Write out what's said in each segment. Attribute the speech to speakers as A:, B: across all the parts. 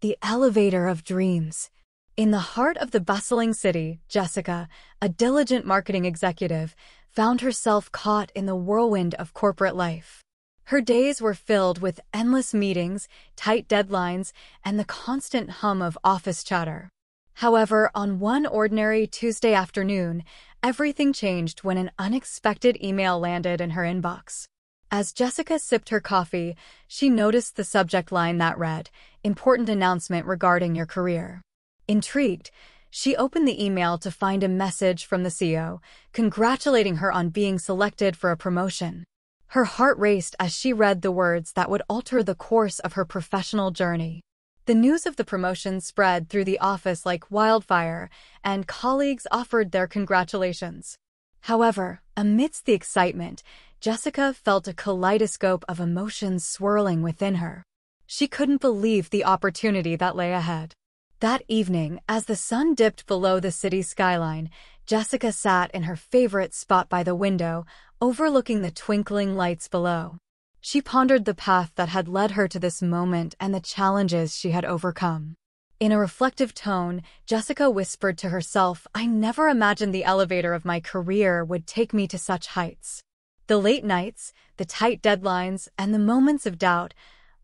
A: the elevator of dreams. In the heart of the bustling city, Jessica, a diligent marketing executive, found herself caught in the whirlwind of corporate life. Her days were filled with endless meetings, tight deadlines, and the constant hum of office chatter. However, on one ordinary Tuesday afternoon, everything changed when an unexpected email landed in her inbox. As Jessica sipped her coffee, she noticed the subject line that read, Important announcement regarding your career. Intrigued, she opened the email to find a message from the CEO, congratulating her on being selected for a promotion. Her heart raced as she read the words that would alter the course of her professional journey. The news of the promotion spread through the office like wildfire, and colleagues offered their congratulations. However, amidst the excitement, Jessica felt a kaleidoscope of emotions swirling within her. She couldn't believe the opportunity that lay ahead. That evening, as the sun dipped below the city skyline, Jessica sat in her favorite spot by the window, overlooking the twinkling lights below. She pondered the path that had led her to this moment and the challenges she had overcome. In a reflective tone, Jessica whispered to herself, I never imagined the elevator of my career would take me to such heights. The late nights, the tight deadlines, and the moments of doubt,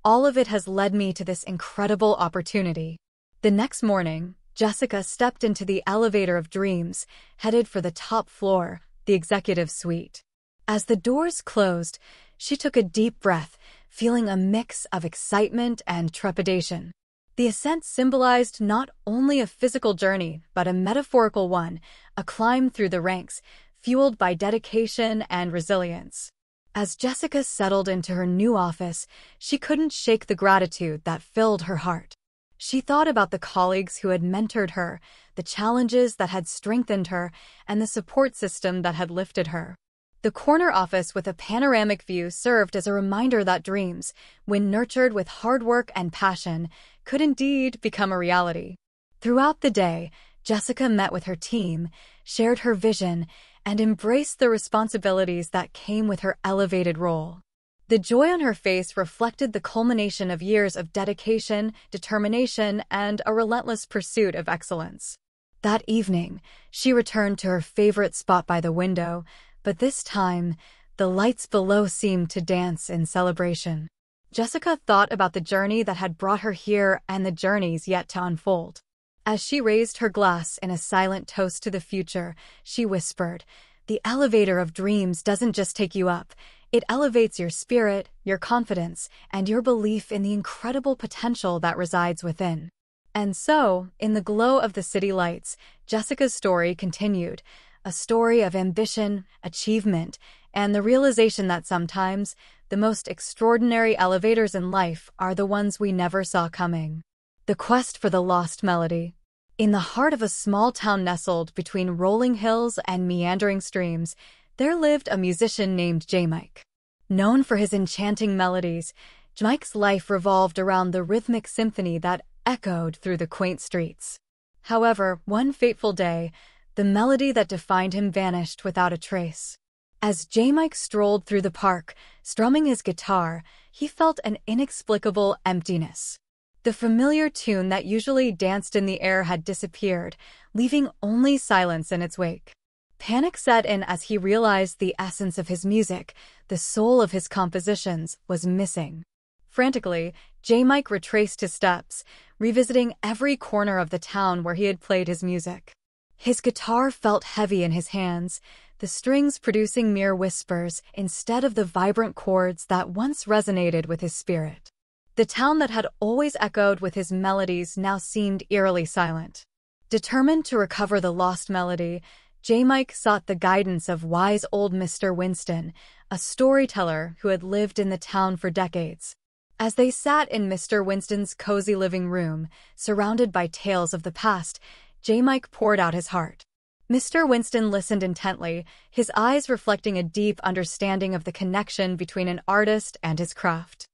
A: all of it has led me to this incredible opportunity. The next morning, Jessica stepped into the elevator of dreams, headed for the top floor, the executive suite. As the doors closed, she took a deep breath, feeling a mix of excitement and trepidation. The ascent symbolized not only a physical journey, but a metaphorical one, a climb through the ranks, fueled by dedication and resilience. As Jessica settled into her new office, she couldn't shake the gratitude that filled her heart. She thought about the colleagues who had mentored her, the challenges that had strengthened her, and the support system that had lifted her. The corner office with a panoramic view served as a reminder that dreams, when nurtured with hard work and passion, could indeed become a reality. Throughout the day, Jessica met with her team, shared her vision, and embraced the responsibilities that came with her elevated role. The joy on her face reflected the culmination of years of dedication, determination, and a relentless pursuit of excellence. That evening, she returned to her favorite spot by the window, but this time, the lights below seemed to dance in celebration. Jessica thought about the journey that had brought her here and the journeys yet to unfold. As she raised her glass in a silent toast to the future, she whispered, The elevator of dreams doesn't just take you up. It elevates your spirit, your confidence, and your belief in the incredible potential that resides within. And so, in the glow of the city lights, Jessica's story continued, a story of ambition, achievement, and the realization that sometimes the most extraordinary elevators in life are the ones we never saw coming. The Quest for the Lost Melody. In the heart of a small town nestled between rolling hills and meandering streams, there lived a musician named J. Mike. Known for his enchanting melodies, J. Mike's life revolved around the rhythmic symphony that echoed through the quaint streets. However, one fateful day, the melody that defined him vanished without a trace. As J. Mike strolled through the park, strumming his guitar, he felt an inexplicable emptiness. The familiar tune that usually danced in the air had disappeared, leaving only silence in its wake. Panic set in as he realized the essence of his music, the soul of his compositions, was missing. Frantically, J. Mike retraced his steps, revisiting every corner of the town where he had played his music. His guitar felt heavy in his hands, the strings producing mere whispers instead of the vibrant chords that once resonated with his spirit. The town that had always echoed with his melodies now seemed eerily silent. Determined to recover the lost melody, J. Mike sought the guidance of wise old Mr. Winston, a storyteller who had lived in the town for decades. As they sat in Mr. Winston's cozy living room, surrounded by tales of the past, J. Mike poured out his heart. Mr. Winston listened intently, his eyes reflecting a deep understanding of the connection between an artist and his craft.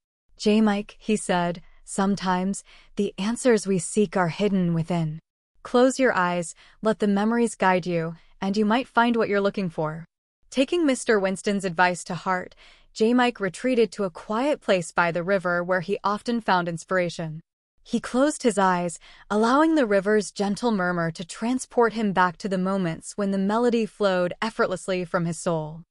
A: J. Mike, he said, sometimes the answers we seek are hidden within. Close your eyes, let the memories guide you, and you might find what you're looking for. Taking Mr. Winston's advice to heart, J. Mike retreated to a quiet place by the river where he often found inspiration. He closed his eyes, allowing the river's gentle murmur to transport him back to the moments when the melody flowed effortlessly from his soul.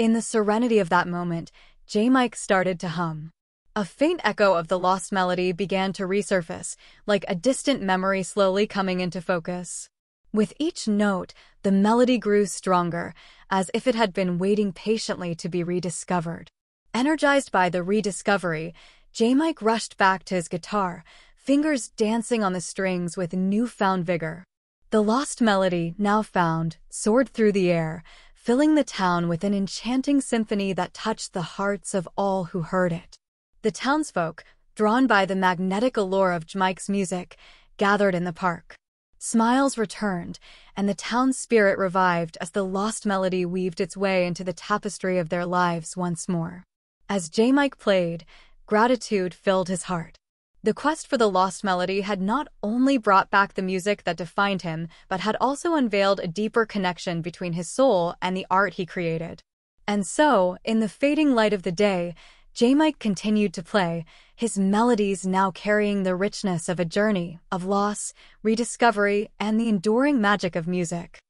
A: In the serenity of that moment, J. Mike started to hum. A faint echo of the lost melody began to resurface, like a distant memory slowly coming into focus. With each note, the melody grew stronger, as if it had been waiting patiently to be rediscovered. Energized by the rediscovery, J. Mike rushed back to his guitar, fingers dancing on the strings with newfound vigor. The lost melody, now found, soared through the air, filling the town with an enchanting symphony that touched the hearts of all who heard it. The townsfolk, drawn by the magnetic allure of Jmike's music, gathered in the park. Smiles returned, and the town spirit revived as the lost melody weaved its way into the tapestry of their lives once more. As J. Mike played, gratitude filled his heart. The quest for the lost melody had not only brought back the music that defined him, but had also unveiled a deeper connection between his soul and the art he created. And so, in the fading light of the day, J. Mike continued to play, his melodies now carrying the richness of a journey, of loss, rediscovery, and the enduring magic of music.